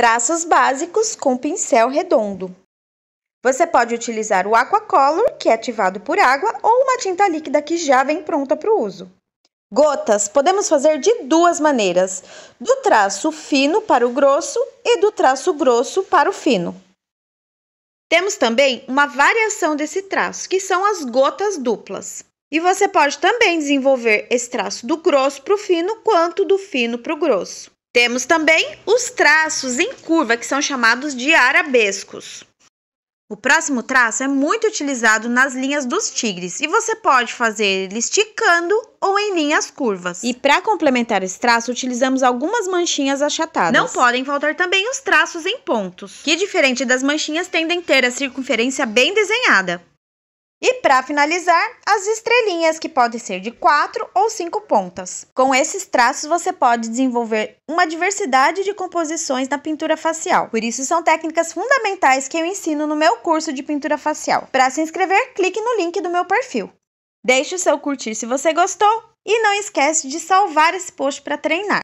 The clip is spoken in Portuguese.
Traços básicos com pincel redondo. Você pode utilizar o Aquacolor, que é ativado por água, ou uma tinta líquida que já vem pronta para o uso. Gotas podemos fazer de duas maneiras: do traço fino para o grosso e do traço grosso para o fino. Temos também uma variação desse traço, que são as gotas duplas. E você pode também desenvolver esse traço do grosso para o fino, quanto do fino para o grosso. Temos também os traços em curva, que são chamados de arabescos. O próximo traço é muito utilizado nas linhas dos tigres e você pode fazer ele esticando ou em linhas curvas. E para complementar esse traço, utilizamos algumas manchinhas achatadas. Não podem faltar também os traços em pontos, que diferente das manchinhas tendem a ter a circunferência bem desenhada. E para finalizar, as estrelinhas, que podem ser de quatro ou cinco pontas. Com esses traços, você pode desenvolver uma diversidade de composições na pintura facial. Por isso, são técnicas fundamentais que eu ensino no meu curso de pintura facial. Para se inscrever, clique no link do meu perfil. Deixe o seu curtir se você gostou e não esquece de salvar esse post para treinar.